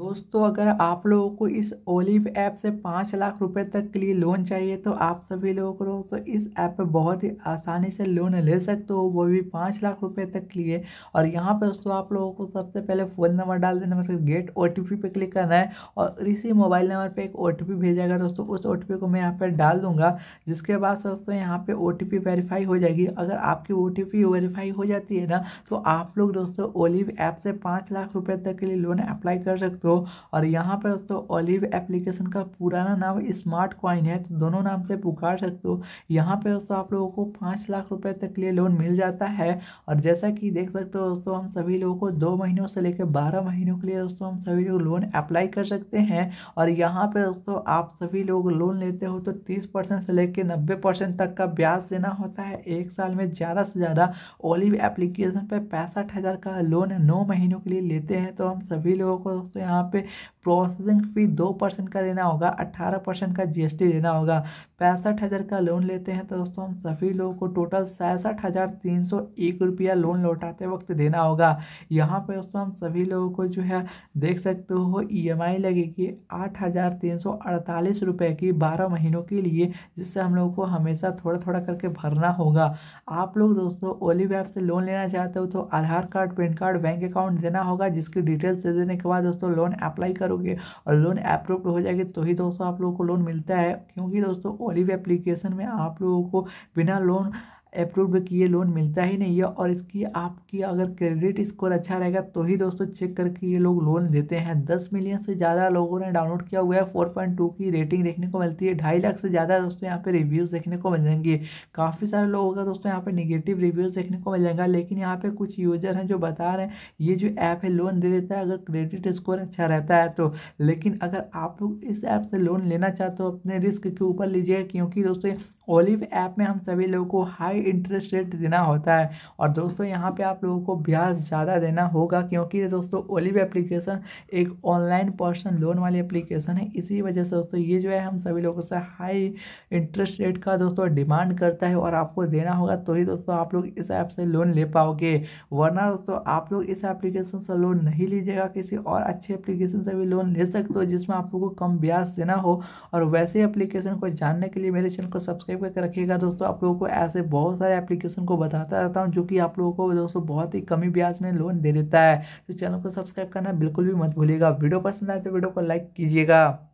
दोस्तों अगर आप लोगों को इस ओलिव ऐप से पाँच लाख रुपए तक के लिए लोन चाहिए तो आप सभी लोगों को दोस्तों इस ऐप पर बहुत ही आसानी से लोन ले सकते हो वो भी पाँच लाख रुपए तक के लिए और यहाँ पर दोस्तों आप लोगों को सबसे पहले फ़ोन नंबर डाल देना मतलब गेट ओ टी पे क्लिक करना है और इसी मोबाइल नंबर पर एक ओ भेजा गया दोस्तों उस ओ को मैं यहाँ पर डाल दूँगा जिसके बाद दोस्तों यहाँ पर ओ वेरीफाई हो जाएगी अगर आपकी ओ वेरीफाई हो जाती है ना तो आप लोग दोस्तों ओलिव ऐप से पाँच लाख रुपये तक के लिए लोन अप्लाई कर सकते हो दोस्तों और यहाँ पर दोस्तों ओलिव एप्लीकेशन का पुराना नाम स्मार्ट कॉइन है तो दोनों नाम से पुकार सकते हो यहाँ पर दोस्तों आप लोगों को पाँच लाख रुपये तक लिए लोन मिल जाता है और जैसा कि देख सकते हो दोस्तों हम सभी लोगों को दो महीनों से लेकर बारह महीनों के लिए दोस्तों हम सभी लोग लोन अप्लाई कर सकते हैं और यहाँ पर दोस्तों आप सभी लोग लोन लेते हो तो तीस परसेंट से लेकर नब्बे परसेंट तक का ब्याज देना होता है एक साल में ज़्यादा से ज़्यादा ओलिव एप्लीकेशन पर पैंसठ हज़ार का लोन नौ महीनों के लिए लेते हैं तो हम सभी लोगों को दोस्तों यहाँ पे प्रोसेसिंग फ़ी दो परसेंट का देना होगा अट्ठारह परसेंट का जीएसटी देना होगा पैंसठ हज़ार का लोन लेते हैं तो दोस्तों हम सभी लोगों को टोटल सैंसठ हज़ार तीन सौ एक रुपया लोन लौटाते वक्त देना होगा यहाँ पर दोस्तों हम सभी लोगों को जो है देख सकते हो ईएमआई e लगेगी आठ हज़ार तीन सौ अड़तालीस रुपये की बारह महीनों के लिए जिससे हम लोगों को हमेशा थोड़ा थोड़ा करके भरना होगा आप लोग दोस्तों ओली वैप से लोन लेना चाहते हो तो Aadhaar card PAN card bank account देना होगा जिसकी डिटेल्स दे देने के बाद दोस्तों लोन अप्लाई कर करोगे और लोन अप्रूव्ड हो जाएगी तो ही दोस्तों आप लोगों को लोन मिलता है क्योंकि दोस्तों ओलिव एप्लीकेशन में आप लोगों को बिना लोन अप्रूव किए लोन मिलता ही नहीं है और इसकी आपकी अगर क्रेडिट स्कोर अच्छा रहेगा तो ही दोस्तों चेक करके ये लोग लोन देते हैं दस मिलियन से ज़्यादा लोगों ने डाउनलोड किया हुआ है फोर पॉइंट टू की रेटिंग देखने को मिलती है ढाई लाख से ज़्यादा दोस्तों यहाँ पे रिव्यूज़ देखने को मिल जाएंगे काफ़ी सारे लोगों का दोस्तों यहाँ पर निगेटिव रिव्यूज़ देखने को मिल जाएगा लेकिन यहाँ पर कुछ यूज़र हैं जो बता रहे हैं ये जो ऐप है लोन दे देता है अगर क्रेडिट स्कोर अच्छा रहता है तो लेकिन अगर आप लोग इस ऐप से लोन लेना चाहते हो अपने रिस्क के ऊपर लीजिएगा क्योंकि दोस्तों ओलिव ऐप में हम सभी लोगों को हाई हाई इंटरेस्ट रेट देना होता है और दोस्तों यहाँ पे आप लोगों को ब्याज ज़्यादा देना होगा क्योंकि दोस्तों ओलिव एप्लीकेशन एक ऑनलाइन पर्सनल लोन वाली एप्लीकेशन है इसी वजह से दोस्तों ये जो है हम सभी लोगों से हाई इंटरेस्ट रेट का दोस्तों डिमांड करता है और आपको देना होगा तो ही दोस्तों आप लोग इस ऐप से लोन ले पाओगे वरना दोस्तों आप लोग इस एप्लीकेशन से लोन नहीं लीजिएगा किसी और अच्छे एप्लीकेशन से भी लोन ले सकते हो जिसमें आप लोगों को कम ब्याज देना हो और वैसे एप्लीकेशन को जानने के लिए मेरे चैनल को सब्सक्राइब करके रखिएगा दोस्तों आप लोगों को ऐसे बहुत बहुत सारे एप्लीकेशन को बताता रहता हूँ जो कि आप लोगों को दोस्तों बहुत ही कमी ब्याज में लोन दे देता है तो चैनल को सब्सक्राइब करना बिल्कुल भी मत भूलिएगा वीडियो पसंद आए तो वीडियो को लाइक कीजिएगा